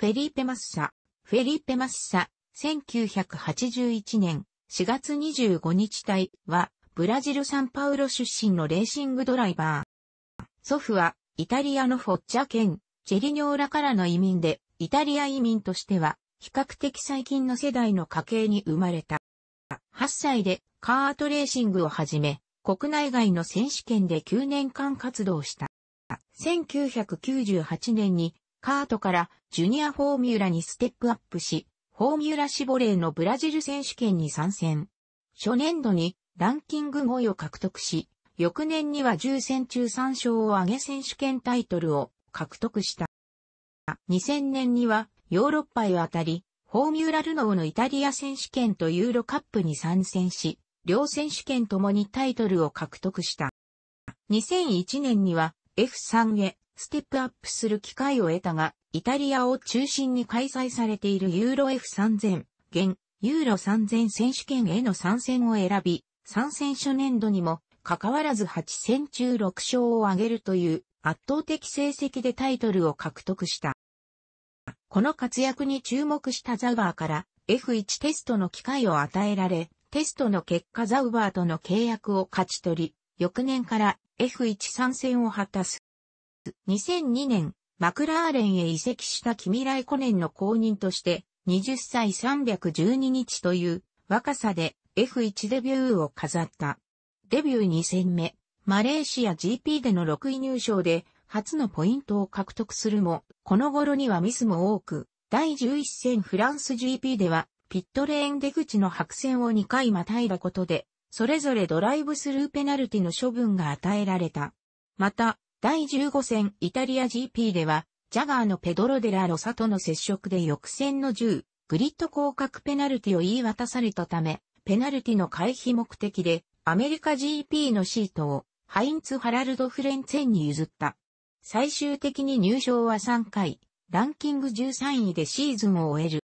フェリーペ・マッサ。フェリーペ・マッサ、1981年4月25日隊は、ブラジル・サンパウロ出身のレーシングドライバー。祖父は、イタリアのフォッチャ県、チェリニョーラからの移民で、イタリア移民としては、比較的最近の世代の家系に生まれた。8歳でカートレーシングをはじめ、国内外の選手権で9年間活動した。1998年にカートからジュニアフォーミュラにステップアップし、フォーミュラシボレーのブラジル選手権に参戦。初年度にランキング5位を獲得し、翌年には10戦中3勝を挙げ選手権タイトルを獲得した。2000年にはヨーロッパへ渡り、フォーミュラルノーのイタリア選手権とユーロカップに参戦し、両選手権ともにタイトルを獲得した。2001年には F3 へステップアップする機会を得たが、イタリアを中心に開催されているユーロ F3000、現、ユーロ3000選手権への参戦を選び、参戦初年度にも、かかわらず8戦中6勝を挙げるという圧倒的成績でタイトルを獲得した。この活躍に注目したザウバーから F1 テストの機会を与えられ、テストの結果ザウバーとの契約を勝ち取り、翌年から F1 参戦を果たす。2002年、マクラーレンへ移籍したキミライコネンの後任として、20歳312日という若さで F1 デビューを飾った。デビュー2戦目、マレーシア GP での6位入賞で初のポイントを獲得するも、この頃にはミスも多く、第11戦フランス GP では、ピットレーン出口の白線を2回またいだことで、それぞれドライブスルーペナルティの処分が与えられた。また、第15戦イタリア GP では、ジャガーのペドロ・デラ・ロサとの接触で翌戦の10、グリッド広角ペナルティを言い渡されたため、ペナルティの回避目的で、アメリカ GP のシートを、ハインツ・ハラルド・フレンツェンに譲った。最終的に入賞は3回、ランキング13位でシーズンを終える。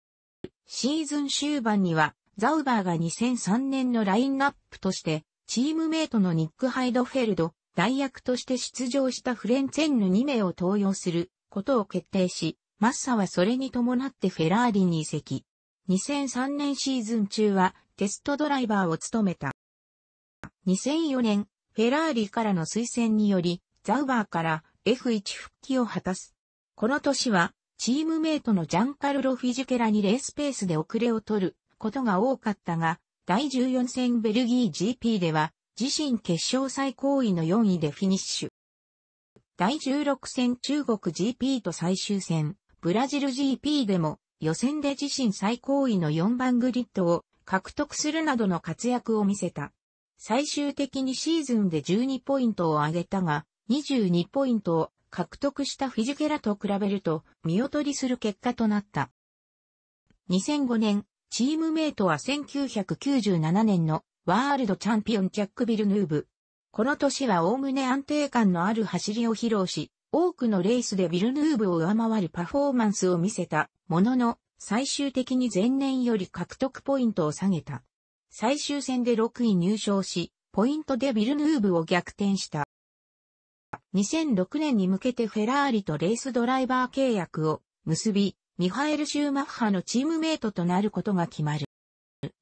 シーズン終盤には、ザウバーが2003年のラインナップとして、チームメイトのニック・ハイドフェルド、代役として出場したフレンツェンヌ2名を登用することを決定し、マッサはそれに伴ってフェラーリに移籍。2003年シーズン中はテストドライバーを務めた。2004年、フェラーリからの推薦により、ザウバーから F1 復帰を果たす。この年は、チームメイトのジャンカルロ・フィジュケラにレースペースで遅れを取ることが多かったが、第14戦ベルギー GP では自身決勝最高位の4位でフィニッシュ。第16戦中国 GP と最終戦、ブラジル GP でも予選で自身最高位の4番グリッドを獲得するなどの活躍を見せた。最終的にシーズンで12ポイントを上げたが、22ポイントを獲得したフィジュケラと比べると見劣りする結果となった。2005年、チームメイトは1997年のワールドチャンピオンジャック・ビルヌーブ。この年はおおむね安定感のある走りを披露し、多くのレースでビルヌーブを上回るパフォーマンスを見せたものの、最終的に前年より獲得ポイントを下げた。最終戦で6位入賞し、ポイントでビルヌーブを逆転した。2006年に向けてフェラーリとレースドライバー契約を結び、ミハエル・シューマッハのチームメイトとなることが決まる。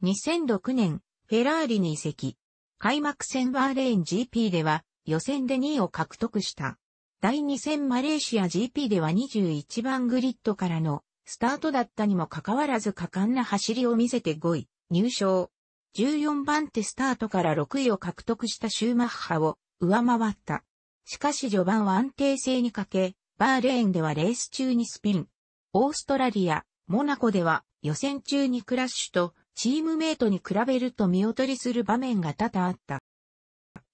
2006年、フェラーリに移籍。開幕戦バーレーン GP では予選で2位を獲得した。第2戦マレーシア GP では21番グリッドからのスタートだったにもかかわらず果敢な走りを見せて5位、入賞。14番手スタートから6位を獲得したシューマッハを上回った。しかし序盤は安定性に欠け、バーレーンではレース中にスピン。オーストラリア、モナコでは予選中にクラッシュとチームメイトに比べると見劣りする場面が多々あった。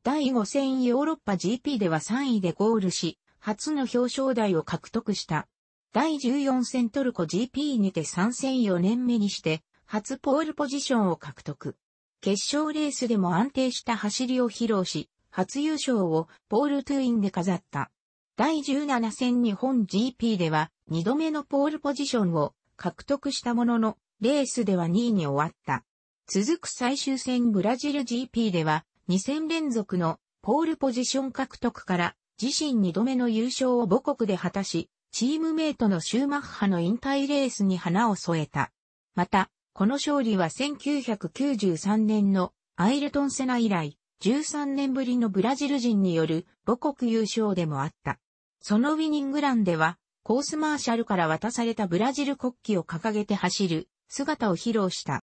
第5戦ヨーロッパ GP では3位でゴールし、初の表彰台を獲得した。第14戦トルコ GP にて参戦4年目にして、初ポールポジションを獲得。決勝レースでも安定した走りを披露し、初優勝をポールトゥインで飾った。第17戦日本 GP では2度目のポールポジションを獲得したものの、レースでは2位に終わった。続く最終戦ブラジル GP では2戦連続のポールポジション獲得から自身2度目の優勝を母国で果たし、チームメイトのシューマッハの引退レースに花を添えた。また、この勝利は1993年のアイルトンセナ以来、13年ぶりのブラジル人による母国優勝でもあった。そのウィニングランでは、コースマーシャルから渡されたブラジル国旗を掲げて走る姿を披露した。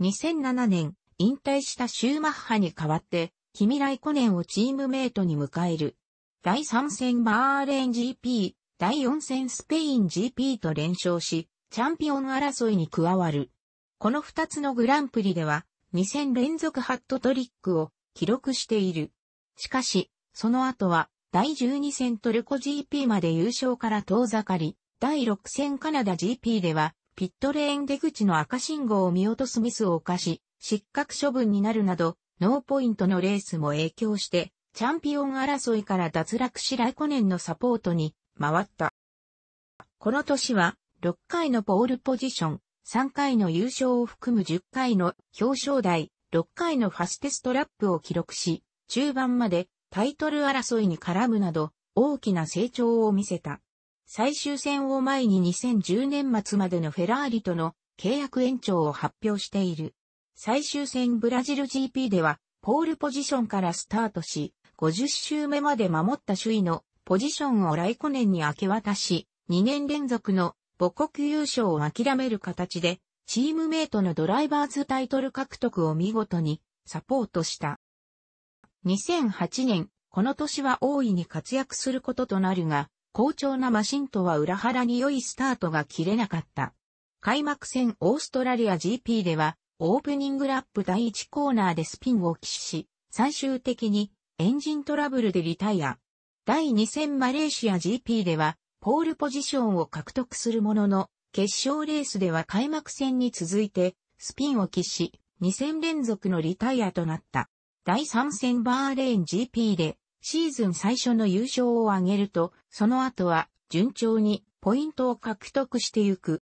2007年、引退したシューマッハに代わって、キミライコネンをチームメイトに迎える。第3戦バーレン GP、第4戦スペイン GP と連勝し、チャンピオン争いに加わる。この2つのグランプリでは、2戦連続ハットトリックを記録している。しかし、その後は、第12戦トルコ GP まで優勝から遠ざかり、第6戦カナダ GP では、ピットレーン出口の赤信号を見落とすミスを犯し、失格処分になるなど、ノーポイントのレースも影響して、チャンピオン争いから脱落しライコネンのサポートに回った。この年は、6回のポールポジション、3回の優勝を含む10回の表彰台、6回のファステストラップを記録し、中盤までタイトル争いに絡むなど、大きな成長を見せた。最終戦を前に2010年末までのフェラーリとの契約延長を発表している。最終戦ブラジル GP では、ポールポジションからスタートし、50周目まで守った首位のポジションをライコネンに明け渡し、2年連続の母国優勝を諦める形で、チームメイトのドライバーズタイトル獲得を見事にサポートした。2008年、この年は大いに活躍することとなるが、好調なマシンとは裏腹に良いスタートが切れなかった。開幕戦オーストラリア GP では、オープニングラップ第1コーナーでスピンを起死し、最終的にエンジントラブルでリタイア。第2戦マレーシア GP では、ポールポジションを獲得するものの、決勝レースでは開幕戦に続いて、スピンを喫し、2戦連続のリタイアとなった。第3戦バーレーン GP で、シーズン最初の優勝を挙げると、その後は順調にポイントを獲得してゆく。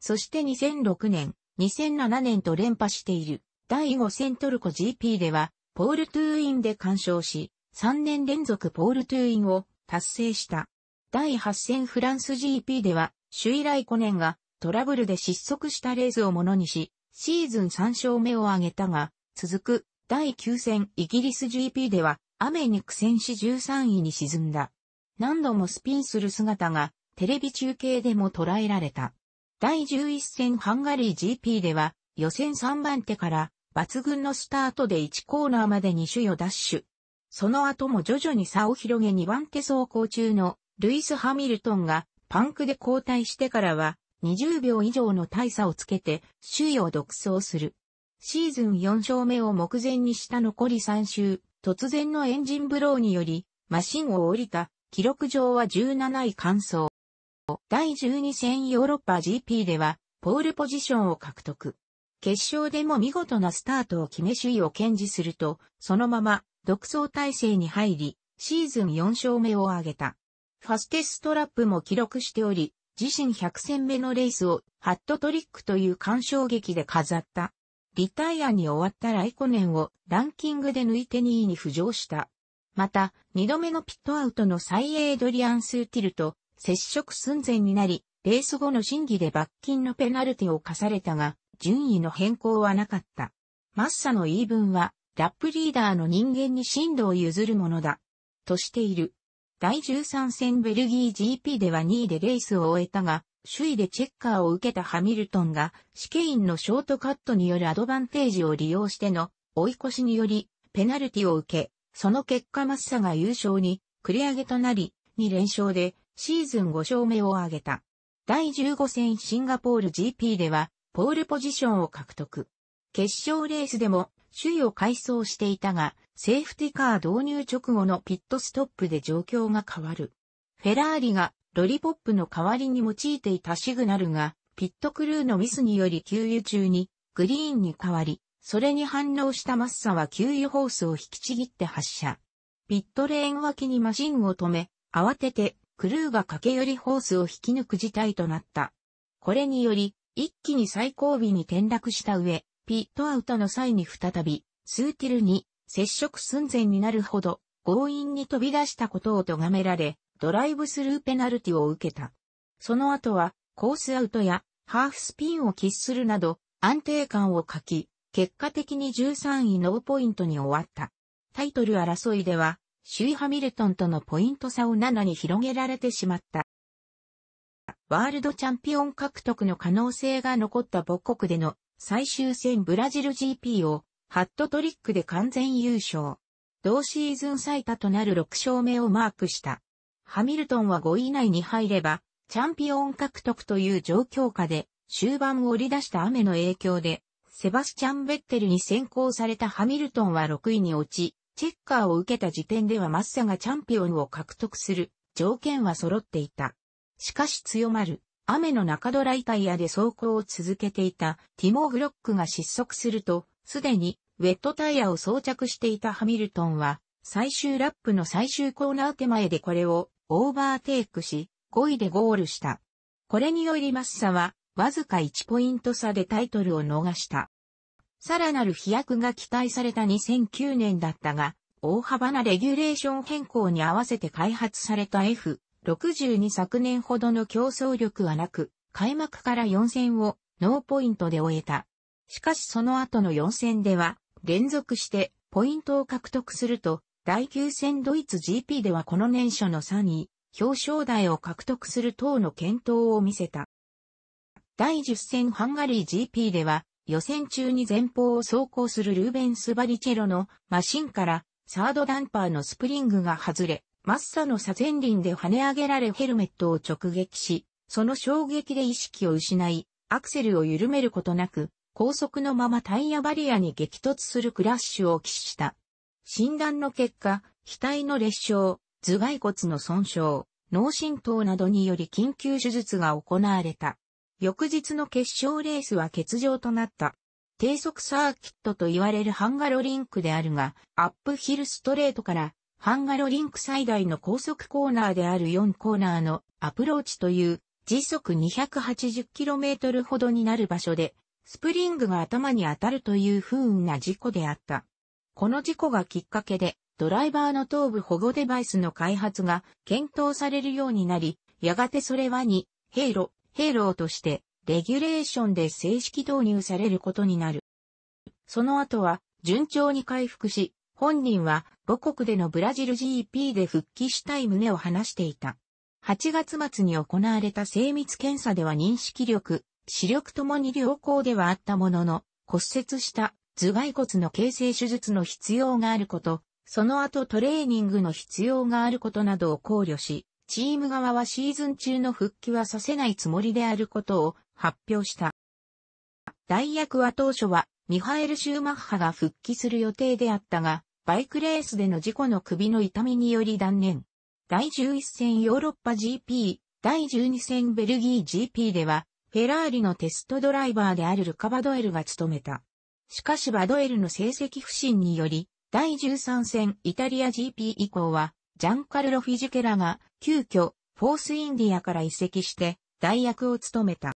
そして2006年、2007年と連覇している第5戦トルコ GP ではポールトゥーインで干渉し、3年連続ポールトゥーインを達成した。第8戦フランス GP では、首位来5年がトラブルで失速したレースをものにし、シーズン3勝目を挙げたが、続く第9戦イギリス GP では雨に苦戦し13位に沈んだ。何度もスピンする姿がテレビ中継でも捉えられた。第11戦ハンガリー GP では予選3番手から抜群のスタートで1コーナーまで2種をダッシュ。その後も徐々に差を広げ2番手走行中のルイス・ハミルトンがパンクで交代してからは20秒以上の大差をつけて首位を独走する。シーズン4勝目を目前にした残り3周、突然のエンジンブローによりマシンを降りた記録上は17位完走。第12戦ヨーロッパ GP では、ポールポジションを獲得。決勝でも見事なスタートを決め首位を堅持すると、そのまま独走体制に入り、シーズン4勝目を挙げた。ファステストラップも記録しており、自身100戦目のレースをハットトリックという干渉劇で飾った。リタイアに終わったライコネンをランキングで抜いて2位に浮上した。また、二度目のピットアウトのサイ・エイドリアン・スーティルと接触寸前になり、レース後の審議で罰金のペナルティを課されたが、順位の変更はなかった。マッサの言い分は、ラップリーダーの人間に進路を譲るものだ。としている。第13戦ベルギー GP では2位でレースを終えたが、首位でチェッカーを受けたハミルトンが、試験員のショートカットによるアドバンテージを利用しての追い越しにより、ペナルティを受け、その結果マッサが優勝に繰り上げとなり、2連勝でシーズン5勝目を挙げた。第15戦シンガポール GP では、ポールポジションを獲得。決勝レースでも、首位を改装していたが、セーフティカー導入直後のピットストップで状況が変わる。フェラーリがロリポップの代わりに用いていたシグナルが、ピットクルーのミスにより給油中にグリーンに変わり、それに反応したマッサは給油ホースを引きちぎって発射。ピットレーン脇にマシンを止め、慌ててクルーが駆け寄りホースを引き抜く事態となった。これにより、一気に最後尾に転落した上、ピットアウトの際に再び、スーティルに接触寸前になるほど、強引に飛び出したことを咎められ、ドライブスルーペナルティを受けた。その後は、コースアウトや、ハーフスピンを喫するなど、安定感を欠き、結果的に13位ノーポイントに終わった。タイトル争いでは、首位ハミルトンとのポイント差を7に広げられてしまった。ワールドチャンピオン獲得の可能性が残った母国での最終戦ブラジル GP をハットトリックで完全優勝。同シーズン最多となる6勝目をマークした。ハミルトンは5位以内に入れば、チャンピオン獲得という状況下で、終盤を降り出した雨の影響で、セバスチャン・ベッテルに先行されたハミルトンは6位に落ち、チェッカーを受けた時点ではマッサがチャンピオンを獲得する条件は揃っていた。しかし強まる雨の中ドライタイヤで走行を続けていたティモー・グロックが失速すると、すでにウェットタイヤを装着していたハミルトンは、最終ラップの最終コーナー手前でこれをオーバーテイクし、5位でゴールした。これによりマッサは、わずか1ポイント差でタイトルを逃した。さらなる飛躍が期待された2009年だったが、大幅なレギュレーション変更に合わせて開発された F62 昨年ほどの競争力はなく、開幕から4戦をノーポイントで終えた。しかしその後の4戦では、連続してポイントを獲得すると、第9戦ドイツ GP ではこの年初の3位、表彰台を獲得する等の検討を見せた。第10戦ハンガリー GP では、予選中に前方を走行するルーベンス・バリチェロのマシンからサードダンパーのスプリングが外れ、マッサの左前輪で跳ね上げられヘルメットを直撃し、その衝撃で意識を失い、アクセルを緩めることなく、高速のままタイヤバリアに激突するクラッシュを喫した。診断の結果、額の裂傷、頭蓋骨の損傷、脳震盪などにより緊急手術が行われた。翌日の決勝レースは欠場となった。低速サーキットと言われるハンガロリンクであるが、アップヒルストレートからハンガロリンク最大の高速コーナーである4コーナーのアプローチという時速 280km ほどになる場所で、スプリングが頭に当たるという不運な事故であった。この事故がきっかけで、ドライバーの頭部保護デバイスの開発が検討されるようになり、やがてそれはに、ヘイロ、ヘイローとして、レギュレーションで正式導入されることになる。その後は、順調に回復し、本人は母国でのブラジル GP で復帰したい旨を話していた。8月末に行われた精密検査では認識力、視力ともに良好ではあったものの、骨折した頭蓋骨の形成手術の必要があること、その後トレーニングの必要があることなどを考慮し、チーム側はシーズン中の復帰はさせないつもりであることを発表した。代役は当初はミハエル・シューマッハが復帰する予定であったが、バイクレースでの事故の首の痛みにより断念。第11戦ヨーロッパ GP、第12戦ベルギー GP では、フェラーリのテストドライバーであるルカ・バドエルが務めた。しかしバドエルの成績不振により、第13戦イタリア GP 以降は、ジャンカルロ・フィジケラが急遽、フォースインディアから移籍して、代役を務めた。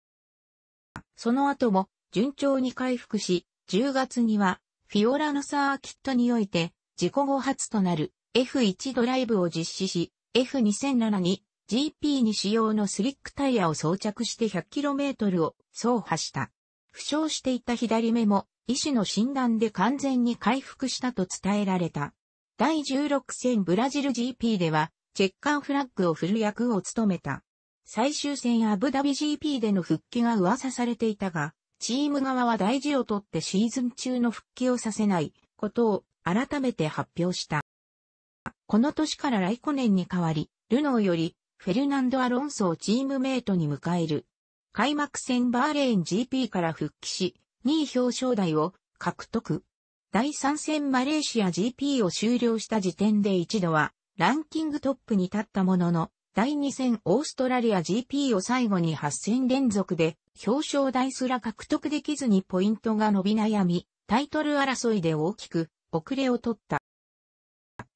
その後も、順調に回復し、10月には、フィオラのサーキットにおいて、事故後初となる F1 ドライブを実施し、F2007 に GP に使用のスリックタイヤを装着して 100km を走破した。負傷していた左目も、医師の診断で完全に回復したと伝えられた。第16戦ブラジル GP では、チェッカーフラッグを振る役を務めた。最終戦アブダビ GP での復帰が噂されていたが、チーム側は大事をとってシーズン中の復帰をさせないことを改めて発表した。この年からライコネンに代わり、ルノーよりフェルナンド・アロンソをチームメイトに迎える。開幕戦バーレーン GP から復帰し、2位表彰台を獲得。第3戦マレーシア GP を終了した時点で一度はランキングトップに立ったものの、第2戦オーストラリア GP を最後に8戦連続で表彰台すら獲得できずにポイントが伸び悩み、タイトル争いで大きく遅れを取った。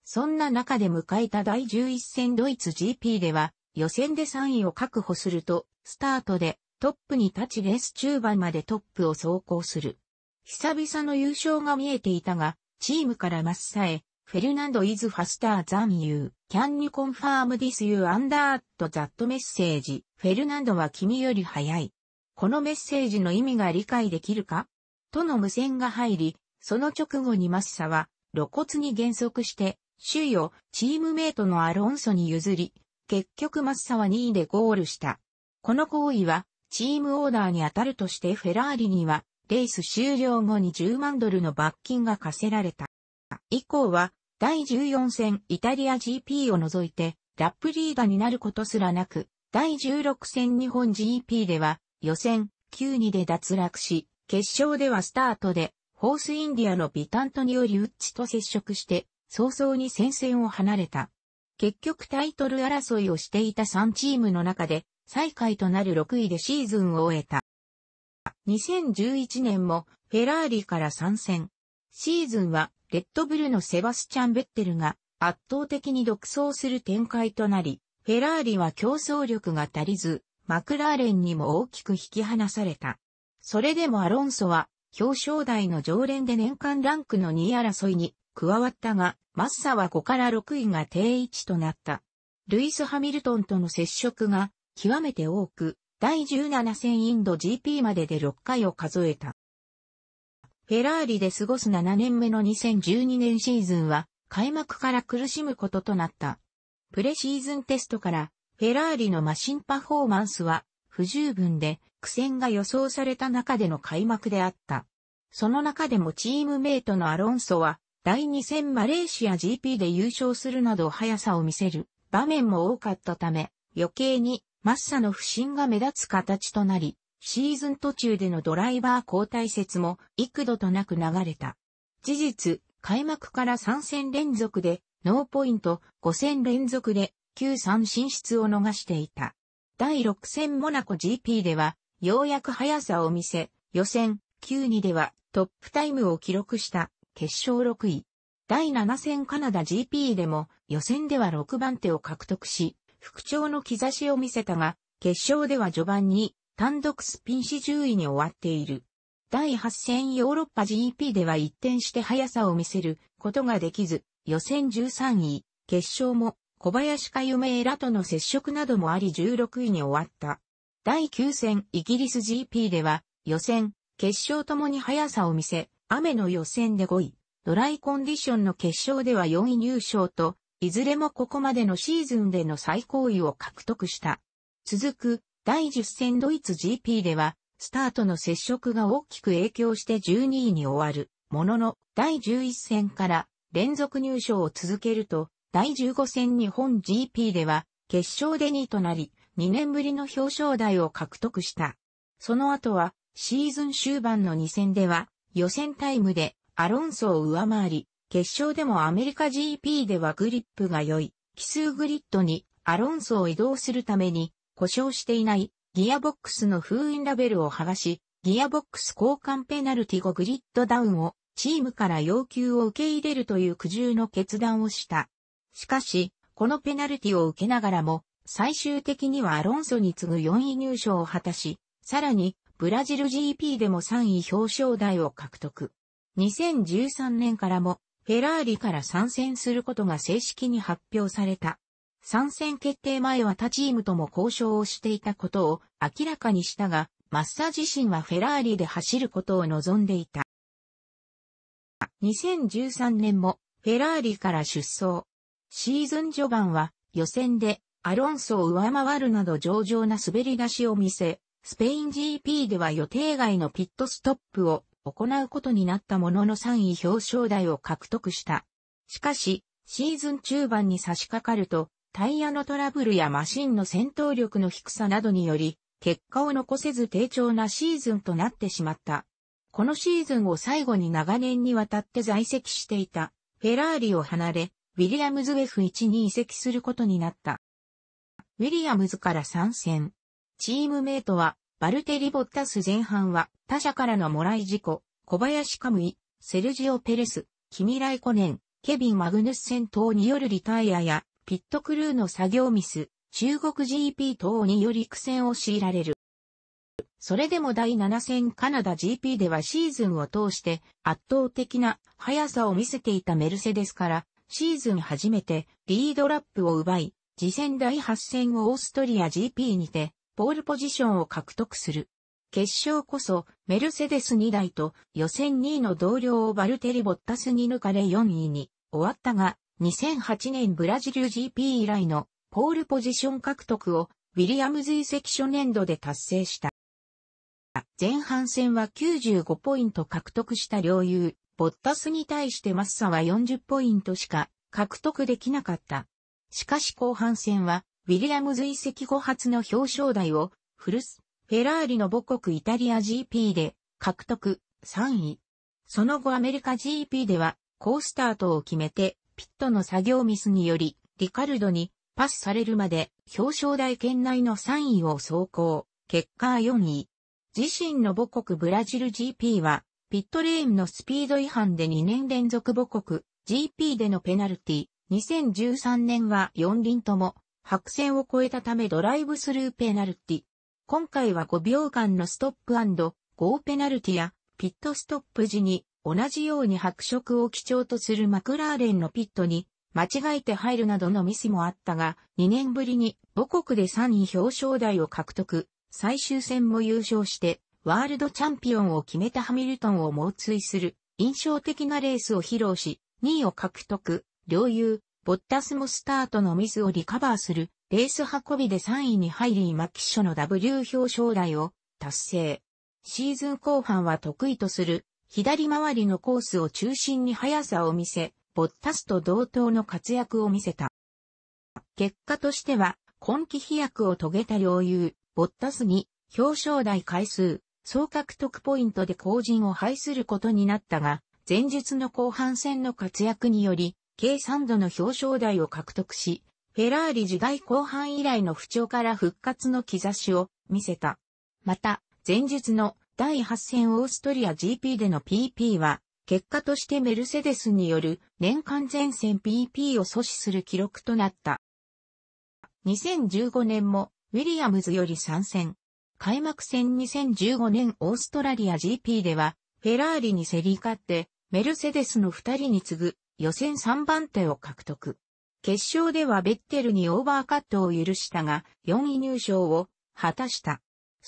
そんな中で迎えた第11戦ドイツ GP では予選で3位を確保すると、スタートでトップに立ちレース中盤までトップを走行する。久々の優勝が見えていたが、チームから真っさえ、フェルナンド・イズ・ is faster than you. Can you confirm this you under that message? フェルナンドは君より早い。このメッセージの意味が理解できるかとの無線が入り、その直後にマッサは露骨に減速して、首位をチームメイトのアロンソに譲り、結局マッサは2位でゴールした。この行為は、チームオーダーに当たるとしてフェラーリには、レース終了後に10万ドルの罰金が課せられた。以降は、第14戦イタリア GP を除いて、ラップリーダーになることすらなく、第16戦日本 GP では、予選、9-2で脱落し、決勝ではスタートで、ホースインディアのビタントによりウッチと接触して、早々に戦線を離れた。結局タイトル争いをしていた3チームの中で、最下位となる6位でシーズンを終えた。2011年もフェラーリから参戦。シーズンはレッドブルのセバスチャン・ベッテルが圧倒的に独走する展開となり、フェラーリは競争力が足りず、マクラーレンにも大きく引き離された。それでもアロンソは表彰台の常連で年間ランクの2位争いに加わったが、マッサは5から6位が定位置となった。ルイス・ハミルトンとの接触が極めて多く、第17戦インド GP までで6回を数えた。フェラーリで過ごす7年目の2012年シーズンは、開幕から苦しむこととなった。プレシーズンテストから、フェラーリのマシンパフォーマンスは、不十分で、苦戦が予想された中での開幕であった。その中でもチームメイトのアロンソは、第2戦マレーシア GP で優勝するなど速さを見せる場面も多かったため、余計にマッサの不振が目立つ形となり、シーズン途中でのドライバー交代説も幾度となく流れた。事実、開幕から3戦連続でノーポイント5戦連続で9-3進出を逃していた。第6戦モナコ GP ではようやく速さを見せ、予選9-2ではトップタイムを記録した決勝6位。第7戦カナダ GP でも予選では6番手を獲得し、復調の兆しを見せたが、決勝では序盤に単独スピンし10位に終わっている。第8戦ヨーロッパ GP では一転して速さを見せることができず、予選13位、決勝も小林か夢らとの接触などもあり16位に終わった。第9戦イギリス GP では予選、決勝ともに速さを見せ、雨の予選で5位、ドライコンディションの決勝では4位入賞と、いずれもここまでのシーズンでの最高位を獲得した。続く第10戦ドイツ GP では、スタートの接触が大きく影響して12位に終わる、ものの、第11戦から連続入賞を続けると、第15戦日本 GP では、決勝で2位となり、2年ぶりの表彰台を獲得した。その後は、シーズン終盤の2戦では、予選タイムでアロンソを上回り、決勝でもアメリカ GP ではグリップが良い、奇数グリッドにアロンソを移動するために故障していないギアボックスの封印ラベルを剥がし、ギアボックス交換ペナルティ後グリッドダウンをチームから要求を受け入れるという苦渋の決断をした。しかし、このペナルティを受けながらも、最終的にはアロンソに次ぐ4位入賞を果たし、さらに、ブラジル GP でも3位表彰台を獲得。2013年からも、フェラーリから参戦することが正式に発表された。参戦決定前は他チームとも交渉をしていたことを明らかにしたが、マッサ自身はフェラーリで走ることを望んでいた。2013年もフェラーリから出走。シーズン序盤は予選でアロンソを上回るなど上々な滑り出しを見せ、スペイン GP では予定外のピットストップを行うことになったものの3位表彰台を獲得した。しかし、シーズン中盤に差し掛かると、タイヤのトラブルやマシンの戦闘力の低さなどにより、結果を残せず低調なシーズンとなってしまった。このシーズンを最後に長年にわたって在籍していたフェラーリを離れ、ウィリアムズ F1 に移籍することになった。ウィリアムズから参戦。チームメイトは、バルテリ・ボッタス前半は、他社からのもらい事故、小林カムイ、セルジオ・ペレス、キミライコネン、ケビン・マグヌス戦闘によるリタイアや、ピットクルーの作業ミス、中国 GP 等により苦戦を強いられる。それでも第7戦カナダ GP ではシーズンを通して圧倒的な速さを見せていたメルセデスからシーズン初めてリードラップを奪い、次戦第8戦をオーストリア GP にてポールポジションを獲得する。決勝こそメルセデス2台と予選2位の同僚をバルテリ・ボッタスに抜かれ4位に終わったが2008年ブラジル GP 以来のポールポジション獲得をウィリアムズ遺跡初年度で達成した。前半戦は95ポイント獲得した両友、ボッタスに対してマッサは40ポイントしか獲得できなかった。しかし後半戦は、ウィリアムズ遺跡後初の表彰台を、フルス、フェラーリの母国イタリア GP で獲得3位。その後アメリカ GP では、好スタートを決めてピットの作業ミスにより、リカルドにパスされるまで表彰台圏内の3位を走行、結果4位。自身の母国ブラジル GP は、ピットレーンのスピード違反で2年連続母国 GP でのペナルティ、2013年は4輪とも白線を越えたためドライブスルーペナルティ。今回は5秒間のストップ &5 ペナルティやピットストップ時に同じように白色を基調とするマクラーレンのピットに間違えて入るなどのミスもあったが、2年ぶりに母国で3位表彰台を獲得、最終戦も優勝して、ワールドチャンピオンを決めたハミルトンを猛追する、印象的なレースを披露し、2位を獲得、両友、ボッタスもスタートのミスをリカバーする、レース運びで3位に入り、マキショの W 表彰台を達成。シーズン後半は得意とする左回りのコースを中心に速さを見せ、ボッタスと同等の活躍を見せた。結果としては、今季飛躍を遂げた領有、ボッタスに表彰台回数、総獲得ポイントで後陣を排することになったが、前述の後半戦の活躍により、計3度の表彰台を獲得し、フェラーリ時代後半以来の不調から復活の兆しを見せた。また、前述の第8戦オーストリア GP での PP は、結果としてメルセデスによる年間前線 PP を阻止する記録となった。2015年もウィリアムズより参戦。開幕戦2015年オーストラリア GP では、フェラーリに競り勝って、メルセデスの2人に次ぐ予選3番手を獲得。決勝ではベッテルにオーバーカットを許したが、4位入賞を果たした。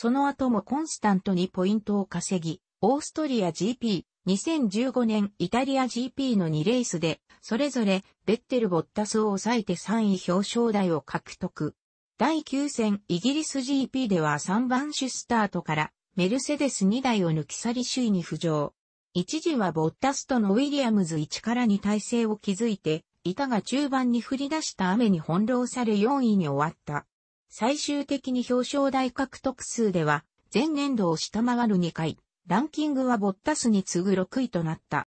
その後もコンスタントにポイントを稼ぎ、オーストリア GP、2015年イタリア GP の2レースで、それぞれベッテル・ボッタスを抑えて3位表彰台を獲得。第9戦イギリス GP では3番手スタートからメルセデス2台を抜き去り首位に浮上。一時はボッタスとのウィリアムズ1から2体制を築いて、板が中盤に降り出した雨に翻弄され4位に終わった。最終的に表彰台獲得数では、前年度を下回る2回、ランキングはボッタスに次ぐ6位となった。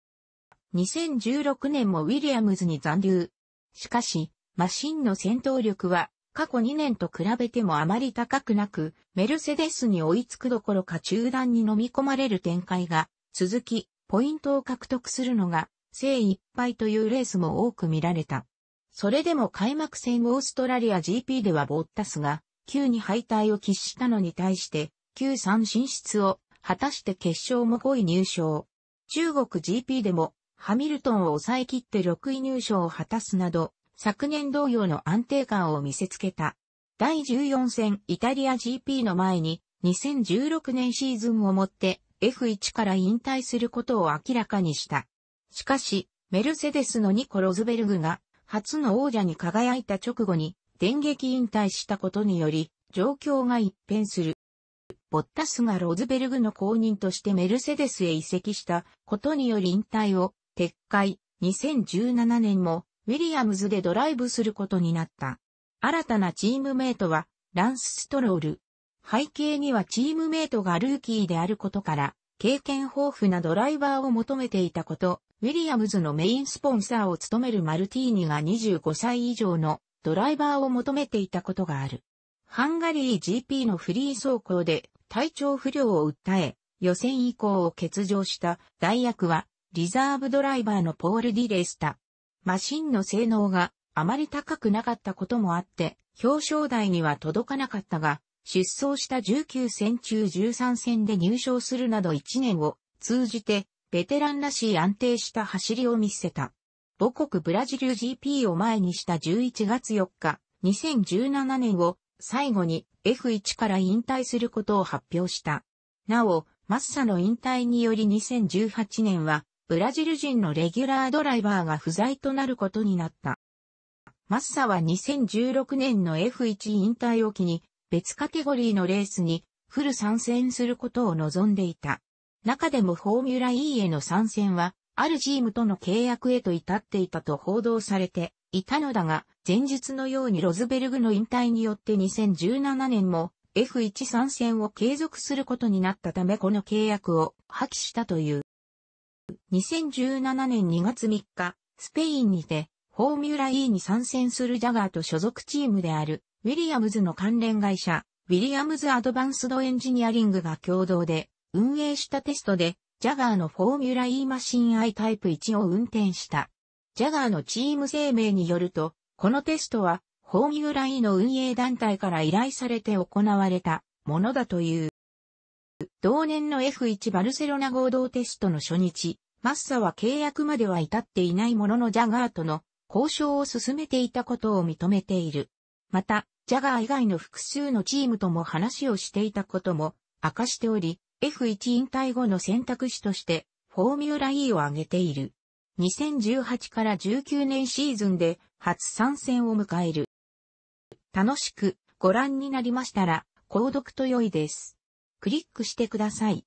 2016年もウィリアムズに残留。しかし、マシンの戦闘力は過去2年と比べてもあまり高くなく、メルセデスに追いつくどころか中断に飲み込まれる展開が続き、ポイントを獲得するのが精一杯というレースも多く見られた。それでも開幕戦オーストラリア GP ではボッタスが、9に敗退を喫したのに対して、9-3進出を、果たして決勝も5位入賞。中国 GP でも、ハミルトンを抑え切って6位入賞を果たすなど、昨年同様の安定感を見せつけた。第14戦イタリア GP の前に、2016年シーズンをもって F1 から引退することを明らかにした。しかし、メルセデスのニコ・ロズベルグが初の王者に輝いた直後に電撃引退したことにより、状況が一変する。ボッタスがロズベルグの公認としてメルセデスへ移籍したことにより引退を撤回、2017年もウィリアムズでドライブすることになった。新たなチームメイトはランス・ストロール。背景にはチームメイトがルーキーであることから、経験豊富なドライバーを求めていたことウィリアムズのメインスポンサーを務めるマルティーニが25歳以上のドライバーを求めていたことがある。ハンガリー GP のフリー走行で体調不良を訴え、予選以降を欠場した代役はリザーブドライバーのポール・ディレスタ。マシンの性能があまり高くなかったこともあって表彰台には届かなかったが、出走した19戦中13戦で入賞するなど1年を通じてベテランらしい安定した走りを見せた。母国ブラジル GP を前にした11月4日、2017年を最後に F1 から引退することを発表した。なお、マッサの引退により2018年は、ブラジル人のレギュラードライバーが不在となることになった。マッサは2016年の F1 引退を機に、別カテゴリーのレースにフル参戦することを望んでいた。中でもフォーミュラ E への参戦は、あるチームとの契約へと至っていたと報道されていたのだが、前述のようにロズベルグの引退によって2017年も F1 参戦を継続することになったためこの契約を破棄したという。2017年2月3日、スペインにて、フォーミュラ E に参戦するジャガーと所属チームである、ウィリアムズの関連会社、ウィリアムズアドバンスドエンジニアリングが共同で、運営したテストで、ジャガーのフォーミュラ E マシン I タイプ1を運転した。ジャガーのチーム声明によると、このテストは、フォーミュラ E の運営団体から依頼されて行われたものだという。同年の F1 バルセロナ合同テストの初日、マッサは契約までは至っていないもののジャガーとの交渉を進めていたことを認めている。また、ジャガー以外の複数のチームとも話をしていたことも明かしており、F1 引退後の選択肢として、フォーミュラ E を挙げている。2018から19年シーズンで初参戦を迎える。楽しくご覧になりましたら、購読と良いです。クリックしてください。